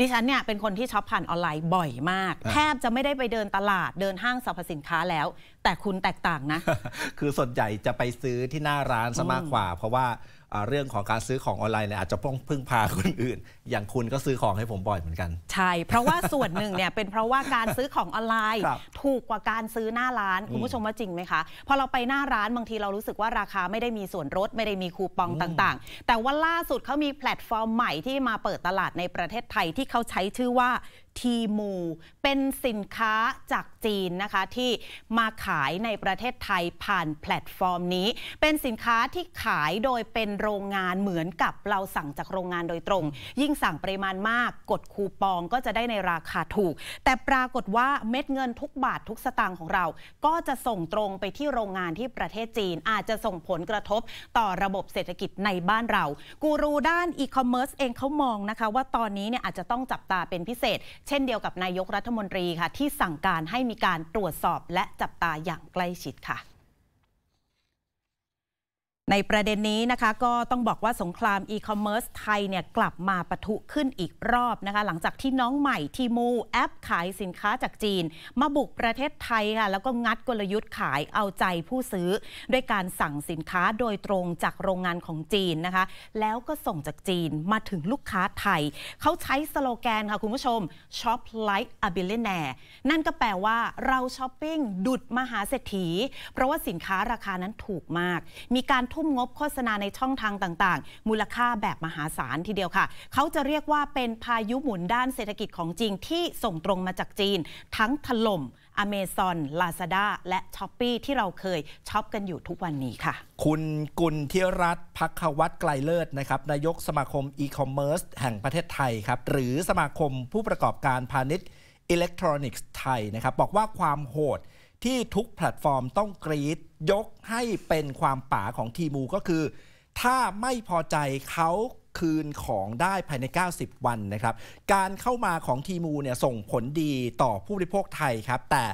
ดิฉันเนี่ยเป็นคนที่ช็อปผ่านออนไลน์บ่อยมาก แทบจะไม่ได้ไปเดินตลาดเดินห้างสรรพสินค้าแล้ว แต่คุณแตกต่างนะ คือส่วนใหญ่จะไปซื้อที่หน้าร้านซะมากกว่าเพราะว่าเรื่องของการซื้อของออนไลน์เนี่ยอาจจะต้องพึ่งพาคนอื่น อย่างคุณก็ซื้อของให้ผมบ่อยเหมือนกันใช่ เพราะว่าส่วนหนึ่งเนี่ยเป็นเพราะว่าการซื้อของออนไลน์ ถูกกว่าการซื้อหน้าร้านคุณผู้ชมว่าจริงไหมคะ พอเราไปหน้าร้านบางทีเรารู้สึกว่าราคาไม่ได้มีส่วนลดไม่ได้มีคูปองต่างๆ แต่ว่าล่าสุดเขามีแพลตฟอร์มใหม่ที่มาเปิดตลาดในประเทศไทยที่เขาใช้ชื่อว่าทีมูเป็นสินค้าจากจีนนะคะ ที่มาขายในประเทศไทยผ่านแพลตฟอร์มนี้ เป็นสินค้าที่ขายโดยเป็นโรงงานเหมือนกับเราสั่งจากโรงงานโดยตรง ยิ่งสั่งปริมาณมากกดคูปองก็จะได้ในราคาถูก แต่ปรากฏว่าเม็ดเงินทุกบาททุกสตางค์ของเรา ก็จะส่งตรงไปที่โรงงานที่ประเทศจีนอาจจะส่งผลกระทบต่อระบบเศรษฐกิจในบ้านเรากูรูด้านอีคอมเมิร์ซเองเขามองนะคะว่าตอนนี้เนี่ยอาจจะต้องจับตาเป็นพิเศษเช่นเดียวกับนายกรัฐมนตรีค่ะ ที่สั่งการให้มีการตรวจสอบและจับตาอย่างใกล้ชิดค่ะในประเด็นนี้นะคะก็ต้องบอกว่าสงครามอีคอมเมิร์ซไทยเนี่ยกลับมาปะทุขึ้นอีกรอบนะคะหลังจากที่น้องใหม่ทีมูแอปขายสินค้าจากจีน มาบุกประเทศไทยค่ะแล้วก็งัดกลยุทธ์ขายเอาใจผู้ซื้อ ด้วยการสั่งสินค้าโดยตรงจากโรงงานของจีนนะคะ แล้วก็ส่งจากจีนมาถึงลูกค้าไทย เขาใช้สโลแกนค่ะคุณผู้ชม shop like a billionaire นั่นก็แปลว่าเราช้อปปิ้งดุดมหาเศรษฐีเพราะว่าสินค้าราคานั้นถูกมาก มีการทุ่มงบโฆษณาในช่องทางต่างๆ มูลค่าแบบมหาศาลทีเดียวค่ะ เขาจะเรียกว่าเป็นพายุหมุนด้านเศรษฐกิจของจริงที่ส่งตรงมาจากจีน ทั้งถล่มอเมซอนลาซาด้าและช้อปปีที่เราเคยช็อปกันอยู่ทุกวันนี้ค่ะ คุณกุลเทียรัตน์พักวัตไกลเลิศนะครับนายกสมาคมอีคอมเมิร์ซแห่งประเทศไทยครับหรือสมาคมผู้ประกอบการพาณิชย์อิเล็กทรอนิกส์ไทยนะครับบอกว่าความโหด ที่ทุกแพลตฟอร์มต้องกรีดยกให้เป็นความป่าของทีมูก็คือ ถ้าไม่พอใจเขาคืนของได้ภายใน 90 วันนะครับการเข้ามาของทีมูเนี่ยส่งผลดีต่อผู้บริโภคไทยครับแต่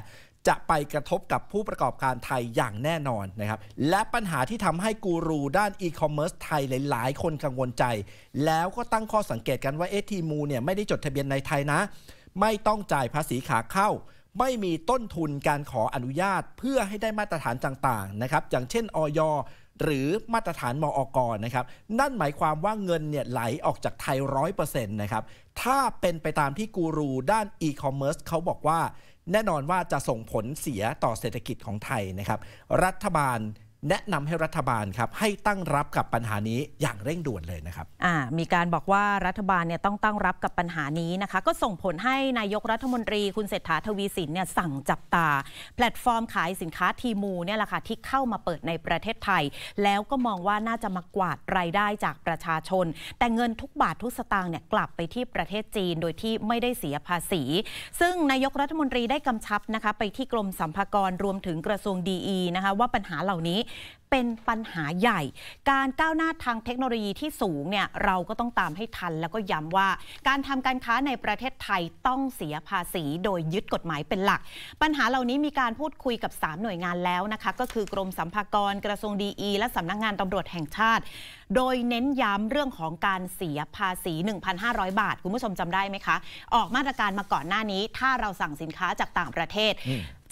จะไปกระทบกับผู้ประกอบการไทยอย่างแน่นอนนะครับและปัญหาที่ทำให้กูรูด้านอีคอมเมิร์ซไทยหลายๆ คนกังวลใจ แล้วก็ตั้งข้อสังเกตกันว่าเอทีมูเนี่ยไม่ได้จดทะเบียนในไทยนะ ไม่ต้องจ่ายภาษีขาเข้าไม่มีต้นทุนการขออนุญาตเพื่อให้ได้มาตรฐานต่างๆนะครับอย่างเช่น อย หรือมาตรฐาน มออกนะครับ นั่นหมายความว่าเงินเนี่ยไหลออกจากไทยร้อยเปอร์เซ็นต์นะครับถ้าเป็นไปตามที่กูรูด้านอีคอมเมิร์ซเขาบอกว่าแน่นอนว่าจะส่งผลเสียต่อเศรษฐกิจของไทยนะครับ รัฐบาลแนะนำให้รัฐบาลครับให้ตั้งรับกับปัญหานี้อย่างเร่งด่วนเลยนะครับอ่ามีการบอกว่ารัฐบาลเนี่ยต้องตั้งรับกับปัญหานี้นะคะก็ส่งผลให้นายกรัฐมนตรีคุณเศรษฐาทวีสินเนี่ยสั่งจับตาแพลตฟอร์มขายสินค้าทีมูเนี่ยแหละค่ะที่เข้ามาเปิดในประเทศไทย แล้วก็มองว่าน่าจะมากวาดรายได้จากประชาชน แต่เงินทุกบาททุกสตางค์เนี่ยกลับไปที่ประเทศจีนโดยที่ไม่ได้เสียภาษีซึ่งนายกรัฐมนตรีได้กำชับนะคะไปที่กรมสัมภากรรวมถึงกระทรวงดีนะคะว่าปัญหาเหล่านี้เป็นปัญหาใหญ่ การก้าวหน้าทางเทคโนโลยีที่สูงเนี่ยเราก็ต้องตามให้ทันแล้วก็ย้ำว่าการทำการค้าในประเทศไทยต้องเสียภาษี โดยยึดกฎหมายเป็นหลัก ปัญหาเหล่านี้มีการพูดคุยกับ 3 หน่วยงานแล้วนะคะก็คือกรมสัมภากร กระทรวงดีอและสำนักงงานตำรวจแห่งชาติ โดยเน้นย้ำเรื่องของการเสียภาษี 1,500 บาทคุณผู้ชมจำได้ไหมคะ ออกมาตรการมาก่อนหน้านี้ ถ้าเราสั่งสินค้าจากต่างประเทศ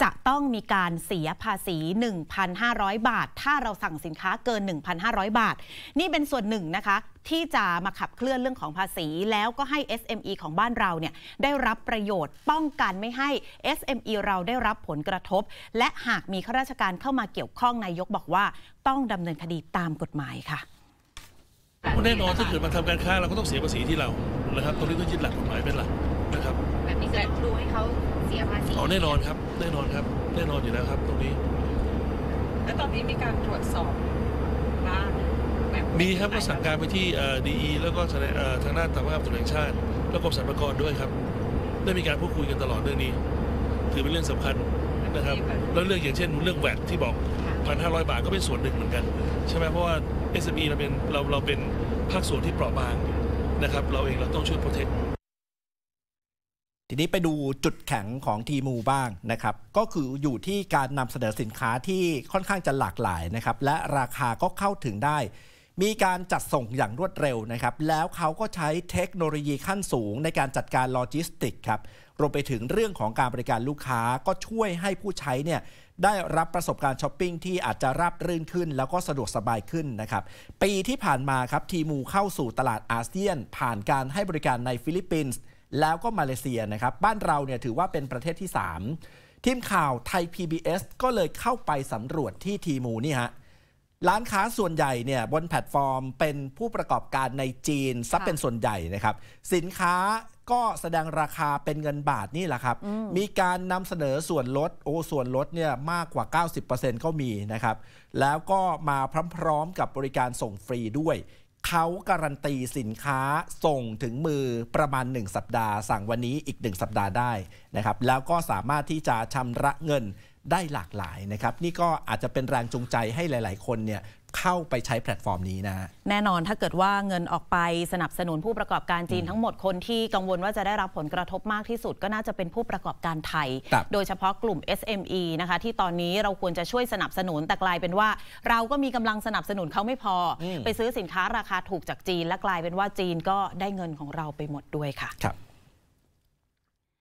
จะต้องมีการเสียภาษี1,500 บาท ถ้าเราสั่งสินค้าเกิน 1,500 บาท นี่เป็นส่วนหนึ่งนะคะ ที่จะมาขับเคลื่อนเรื่องของภาษีแล้วก็ให้ SME ของบ้านเราเนี่ยได้รับประโยชน์ป้องกันไม่ให้ SME เราได้รับผลกระทบ และหากมีข้าราชการเข้ามาเกี่ยวข้องนายกบอกว่าต้องดำเนินคดีตามกฎหมายค่ะแน่นอนถ้าเกิดมาทำการค้าเราก็ต้องเสียภาษีที่เรานะครับตรงนี้ต้องยึดหลักกฎหมายเป็นหลักนะครับจะดูให้เขาเสียภาษีอ๋อแน่นอนครับแน่นอนครับแน่นอนอยู่แล้วครับตรงนี้ แล้วตอนนี้มีการตรวจสอบบ้างแบบมีครับก็สั่งการไปที่ดีอีแล้วก็ทางด้านต่างประเุศแห่งชาติ แล้วกรมสรรพากรด้วยครับ ได้มีการพูดคุยกันตลอดเรื่องนี้ถือเป็นเรื่องสำคัญนะครับแล้วเรื่องอย่างเช่นเรื่องแวดที่บอกพันห้าร้อยบาทก็เป็นส่วนหนึ่งเหมือนกันใช่ไหมเพราะว่า SME เราเป็นเราเราเป็นภาคส่วนที่เปราะบางนะครับเราเองเราต้องช่วยโปรเทคทีนี้ไปดูจุดแข็งของทีมูบ้างนะครับก็คืออยู่ที่การนำเสนอสินค้าที่ค่อนข้างจะหลากหลายนะครับและราคาก็เข้าถึงได้ มีการจัดส่งอย่างรวดเร็วนะครับแล้วเขาก็ใช้เทคโนโลยีขั้นสูงในการจัดการโลจิสติกครับรวมไปถึงเรื่องของการบริการลูกค้า ก็ช่วยให้ผู้ใช้เนี่ยได้รับประสบการณ์ช้อปปิ้งที่อาจจะราบรื่นขึ้นแล้วก็สะดวกสบายขึ้นนะครับปีที่ผ่านมาครับทีมูเข้าสู่ตลาดอาเซียน ผ่านการให้บริการในฟิลิปปินส์แล้วก็มาเลเซียนะครับบ้านเราเนี่ยถือว่าเป็นประเทศที่ 3 ทีมข่าวไทย PBS ก็เลยเข้าไปสำรวจที่ทีมูนี่ฮะร้านค้าส่วนใหญ่เนี่ยบนแพลตฟอร์มเป็นผู้ประกอบการในจีนซับเป็นส่วนใหญ่นะครับสินค้าก็แสดงราคาเป็นเงินบาทนี่แหละครับมีการนำเสนอส่วนลดโอ้ส่วนลดเนี่ยมากกว่า 90%ก็มีนะครับแล้วก็มาพร้อมๆกับบริการส่งฟรีด้วยเขาการันตีสินค้าส่งถึงมือประมาณ 1 สัปดาห์สั่งวันนี้อีก 1 สัปดาห์ได้นะครับแล้วก็สามารถที่จะชำระเงินได้หลากหลายนะครับนี่ก็อาจจะเป็นแรงจูงใจให้หลาย ๆ คนเนี่ยเข้าไปใช้แพลตฟอร์มนี้นะแน่นอนถ้าเกิดว่าเงินออกไปสนับสนุนผู้ประกอบการจีนทั้งหมดคนที่กังวลว่าจะได้รับผลกระทบมากที่สุดก็น่าจะเป็นผู้ประกอบการไทย โดยเฉพาะกลุ่ม SME นะคะที่ตอนนี้เราควรจะช่วยสนับสนุนแต่กลายเป็นว่าเราก็มีกำลังสนับสนุนเขาไม่พออไปซื้อสินค้าราคาถูกจากจีนและกลายเป็นว่าจีนก็ได้เงินของเราไปหมดด้วยค่ะครับ